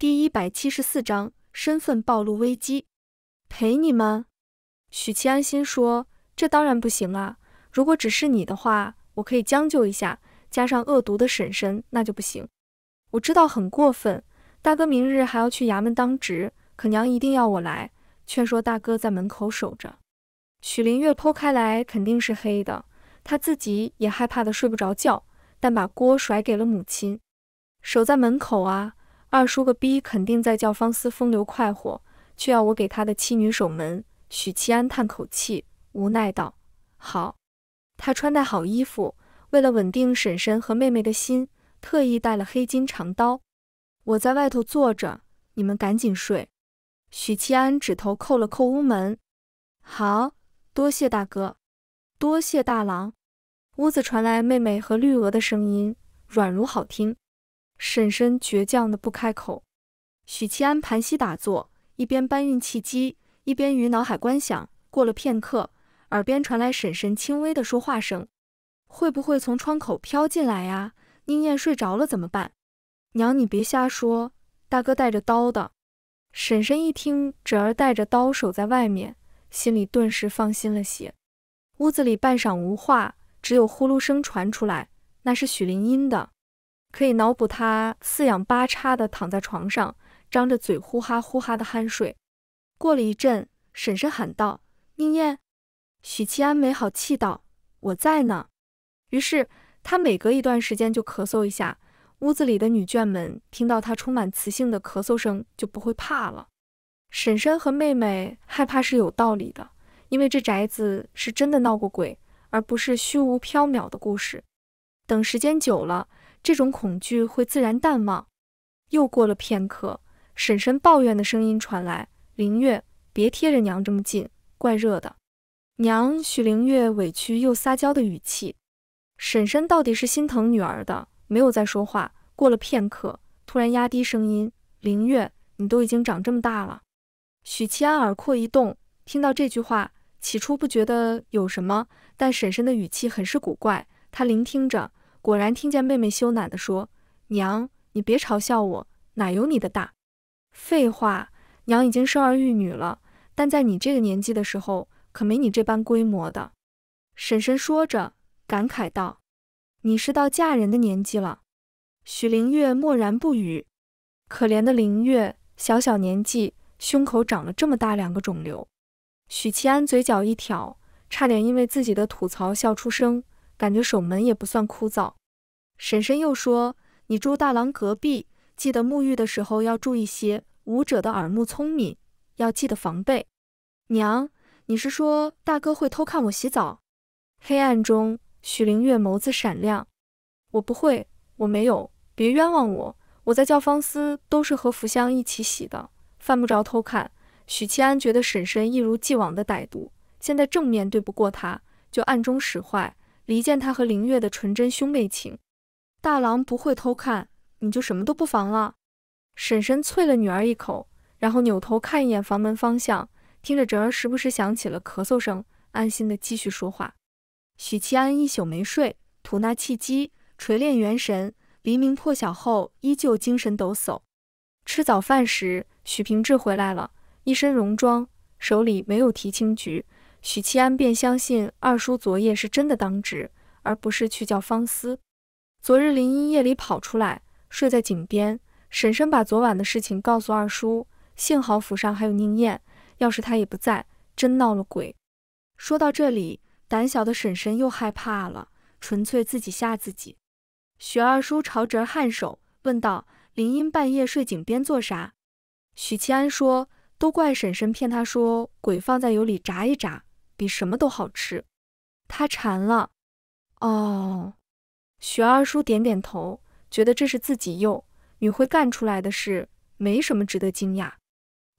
第一百七十四章身份暴露危机，陪你们。许七安心说：“这当然不行啊！如果只是你的话，我可以将就一下。加上恶毒的婶婶，那就不行。我知道很过分，大哥明日还要去衙门当值，可娘一定要我来劝说大哥在门口守着。”许林月剖开来肯定是黑的，他自己也害怕的睡不着觉，但把锅甩给了母亲，守在门口啊。二叔个逼，肯定在教方思风流快活，却要我给他的妻女守门。许七安叹口气，无奈道：“好。”他穿戴好衣服，为了稳定婶婶和妹妹的心，特意带了黑金长刀。我在外头坐着，你们赶紧睡。许七安指头扣了扣屋门：“好多谢大哥，多谢大郎。”屋子传来妹妹和绿娥的声音，软如好听。婶婶倔强的不开口，许七安盘膝打坐，一边搬运气机，一边于脑海观想。过了片刻，耳边传来婶婶轻微的说话声：“会不会从窗口飘进来呀？宁燕睡着了怎么办？”“娘你别瞎说，大哥带着刀的。”婶婶一听侄儿带着刀守在外面，心里顿时放心了些。屋子里半晌无话，只有呼噜声传出来，那是许林音的。可以脑补他四仰八叉地躺在床上，张着嘴呼哈呼哈地酣睡。过了一阵，婶婶喊道：“宁燕。”许七安没好气道：“我在呢。”于是他每隔一段时间就咳嗽一下，屋子里的女眷们听到他充满磁性的咳嗽声，就不会怕了。婶婶和妹妹害怕是有道理的，因为这宅子是真的闹过鬼，而不是虚无缥缈的故事。等时间久了。这种恐惧会自然淡忘。又过了片刻，婶婶抱怨的声音传来：“林月，别贴着娘这么近，怪热的。”娘，许灵月委屈又撒娇的语气。婶婶到底是心疼女儿的，没有再说话。过了片刻，突然压低声音：“林月，你都已经长这么大了。”许七安耳廓一动，听到这句话，起初不觉得有什么，但婶婶的语气很是古怪。她聆听着。果然听见妹妹羞赧地说：“娘，你别嘲笑我，哪有你的大？废话，娘已经生儿育女了，但在你这个年纪的时候，可没你这般规模的。”婶婶说着，感慨道：“你是到嫁人的年纪了。”许灵月默然不语。可怜的灵月，小小年纪，胸口长了这么大两个肿瘤。许七安嘴角一挑，差点因为自己的吐槽笑出声。感觉守门也不算枯燥。婶婶又说：“你住大郎隔壁，记得沐浴的时候要注意些。舞者的耳目聪明，要记得防备。”娘，你是说大哥会偷看我洗澡？黑暗中，许灵月眸子闪亮：“我不会，我没有，别冤枉我。我在教坊司都是和福香一起洗的，犯不着偷看。”许七安觉得婶婶一如既往的歹毒，现在正面对不过他，就暗中使坏。离间他和林月的纯真兄妹情，大郎不会偷看，你就什么都不防了。婶婶啐了女儿一口，然后扭头看一眼房门方向，听着侄儿时不时响起了咳嗽声，安心的继续说话。许七安一宿没睡，吐纳气机，锤炼元神。黎明破晓后，依旧精神抖擞。吃早饭时，许平志回来了，一身戎装，手里没有提青菊。许七安便相信二叔昨夜是真的当值，而不是去叫方思。昨日林英夜里跑出来，睡在井边。婶婶把昨晚的事情告诉二叔，幸好府上还有宁燕，要是她也不在，真闹了鬼。说到这里，胆小的婶婶又害怕了，纯粹自己吓自己。许二叔朝侄颔首，问道：“林英半夜睡井边做啥？”许七安说：“都怪婶婶骗他说鬼放在油里炸一炸。”比什么都好吃，他馋了。哦，许二叔点点头，觉得这是自己幼女会干出来的事，没什么值得惊讶。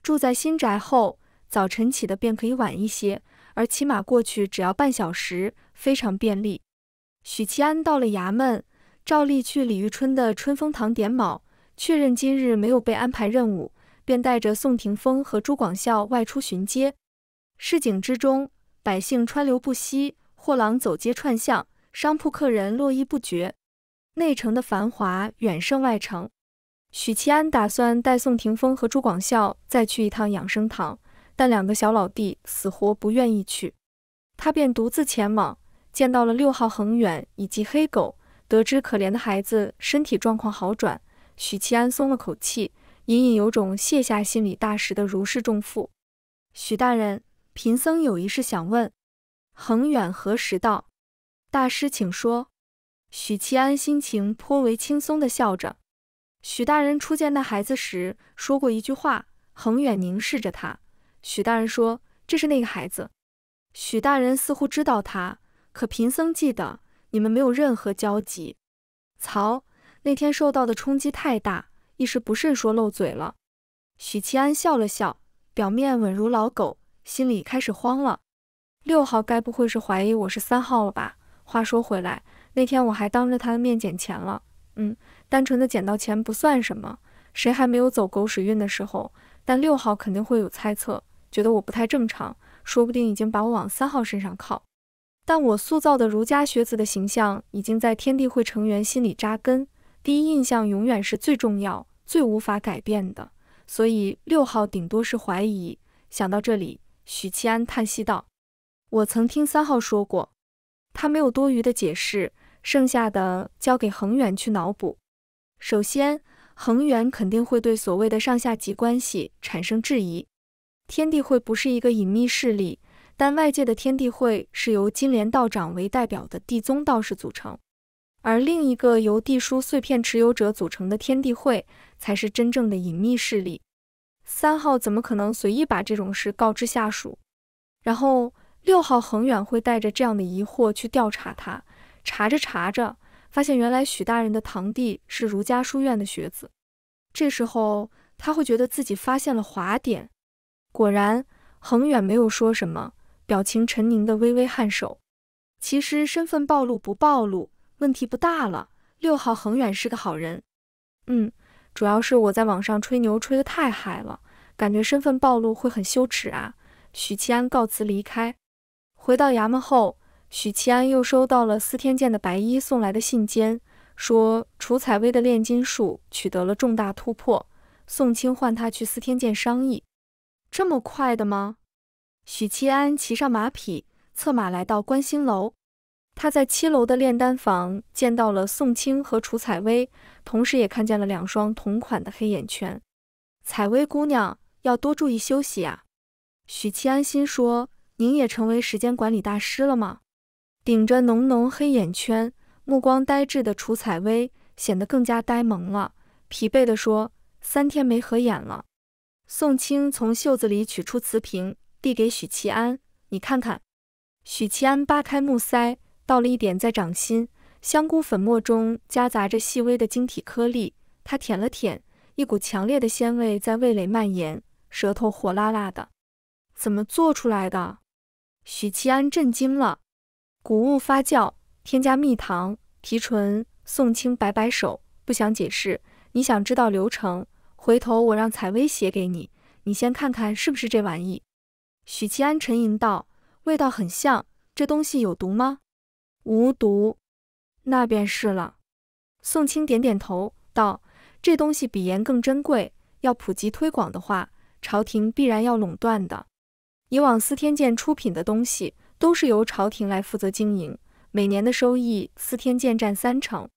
住在新宅后，早晨起的便可以晚一些，而骑马过去只要半小时，非常便利。许七安到了衙门，照例去李玉春的春风堂点卯，确认今日没有被安排任务，便带着宋廷风和朱广孝外出巡街。市井之中。百姓川流不息，货郎走街串巷，商铺客人络绎不绝，内城的繁华远胜外城。许七安打算带宋廷锋和朱广孝再去一趟养生堂，但两个小老弟死活不愿意去，他便独自前往，见到了六号恒远以及黑狗，得知可怜的孩子身体状况好转，许七安松了口气，隐隐有种卸下心理大石的如释重负。许大人。贫僧有一事想问，恒远何时到？大师请说。许其安心情颇为轻松地笑着。许大人初见那孩子时说过一句话。恒远凝视着他。许大人说：“这是那个孩子。”许大人似乎知道他，可贫僧记得你们没有任何交集。曹那天受到的冲击太大，一时不慎说漏嘴了。许其安笑了笑，表面稳如老狗。心里开始慌了，六号该不会是怀疑我是三号了吧？话说回来，那天我还当着他的面捡钱了。嗯，单纯的捡到钱不算什么，谁还没有走狗屎运的时候？但六号肯定会有猜测，觉得我不太正常，说不定已经把我往三号身上靠。但我塑造的儒家学子的形象已经在天地会成员心里扎根，第一印象永远是最重要、最无法改变的。所以六号顶多是怀疑。想到这里。许七安叹息道：“我曾听三号说过，他没有多余的解释，剩下的交给恒远去脑补。首先，恒远肯定会对所谓的上下级关系产生质疑。天地会不是一个隐秘势力，但外界的天地会是由金莲道长为代表的地宗道士组成，而另一个由地书碎片持有者组成的天地会才是真正的隐秘势力。”三号怎么可能随意把这种事告知下属？然后六号恒远会带着这样的疑惑去调查他，查着查着，发现原来许大人的堂弟是儒家书院的学子。这时候他会觉得自己发现了滑点。果然，恒远没有说什么，表情沉凝的微微颔首。其实身份暴露不暴露，问题不大了。六号恒远是个好人。嗯。主要是我在网上吹牛吹得太嗨了，感觉身份暴露会很羞耻啊。许七安告辞离开，回到衙门后，许七安又收到了司天监的白衣送来的信笺，说楚采薇的炼金术取得了重大突破，宋青唤他去司天监商议。这么快的吗？许七安骑上马匹，策马来到观星楼。他在七楼的炼丹房见到了宋清和楚采薇，同时也看见了两双同款的黑眼圈。采薇姑娘要多注意休息呀。许七安心说：“您也成为时间管理大师了吗？”顶着浓浓黑眼圈、目光呆滞的楚采薇显得更加呆萌了，疲惫地说：“三天没合眼了。”宋清从袖子里取出瓷瓶，递给许七安：“你看看。”许七安扒开木塞。倒了一点在掌心，香菇粉末中夹杂着细微的晶体颗粒。他舔了舔，一股强烈的鲜味在味蕾蔓延，舌头火辣辣的。怎么做出来的？许七安震惊了。谷物发酵，添加蜜糖，提纯。宋清摆摆手，不想解释。你想知道流程？回头我让采薇写给你，你先看看是不是这玩意。许七安沉吟道：“味道很像，这东西有毒吗？”无毒，那便是了。宋清点点头，道：“这东西比盐更珍贵，要普及推广的话，朝廷必然要垄断的。以往司天监出品的东西，都是由朝廷来负责经营，每年的收益司天监占三成。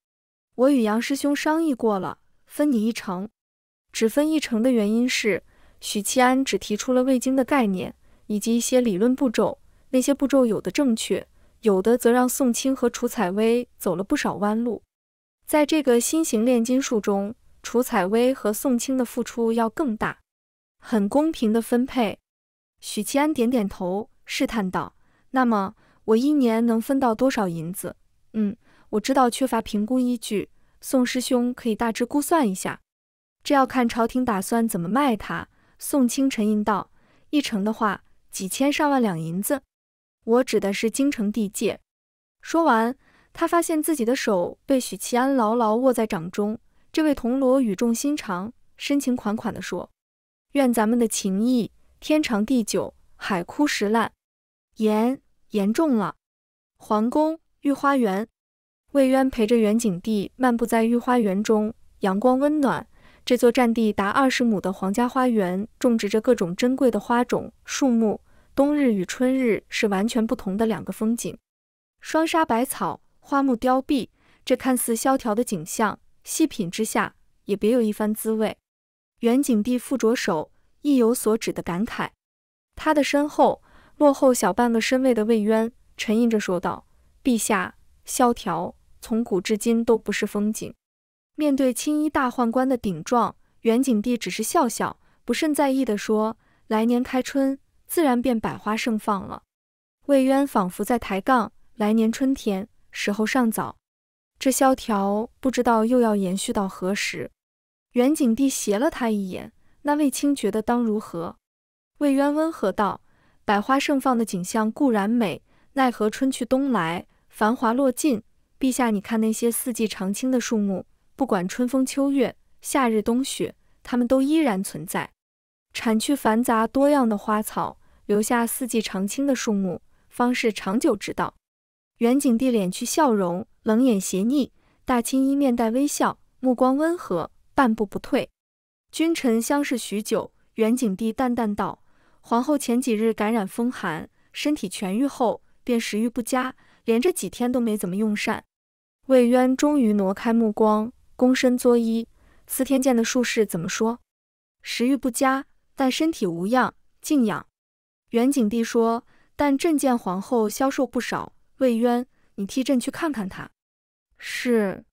我与杨师兄商议过了，分你一成。只分一成的原因是，许七安只提出了味精的概念，以及一些理论步骤，那些步骤有的正确。”有的则让宋青和楚采薇走了不少弯路，在这个新型炼金术中，楚采薇和宋青的付出要更大，很公平的分配。许七安点点头，试探道：“那么我一年能分到多少银子？”“嗯，我知道缺乏评估依据，宋师兄可以大致估算一下。这要看朝廷打算怎么卖他。”宋青沉吟道：“一成的话，几千上万两银子。”我指的是京城地界。说完，他发现自己的手被许其安牢牢握在掌中。这位铜锣语重心长、深情款款地说：“愿咱们的情谊天长地久，海枯石烂。”严严重了。皇宫御花园，魏渊陪着袁景帝漫步在御花园中，阳光温暖。这座占地达二十亩的皇家花园，种植着各种珍贵的花种、树木。冬日与春日是完全不同的两个风景，霜沙百草，花木凋敝，这看似萧条的景象，细品之下也别有一番滋味。元景帝负着手，意有所指的感慨，他的身后，落后小半个身位的魏渊沉吟着说道：“陛下，萧条从古至今都不是风景。”面对青衣大宦官的顶撞，远景帝只是笑笑，不甚在意的说：“来年开春。”自然便百花盛放了。魏渊仿佛在抬杠，来年春天时候尚早，这萧条不知道又要延续到何时。袁景帝斜了他一眼，那卫青觉得当如何？魏渊温和道：“百花盛放的景象固然美，奈何春去冬来，繁华落尽。陛下，你看那些四季常青的树木，不管春风秋月、夏日冬雪，它们都依然存在。产区繁杂多样的花草。”留下四季常青的树木，方是长久之道。元景帝敛去笑容，冷眼斜睨。大青衣面带微笑，目光温和，半步不退。君臣相视许久，元景帝淡淡道：“皇后前几日感染风寒，身体痊愈后便食欲不佳，连着几天都没怎么用膳。”魏渊终于挪开目光，躬身作揖：“司天监的术士怎么说？”“食欲不佳，但身体无恙，静养。”元景帝说：“但朕见皇后消瘦不少，魏渊，你替朕去看看她。”是。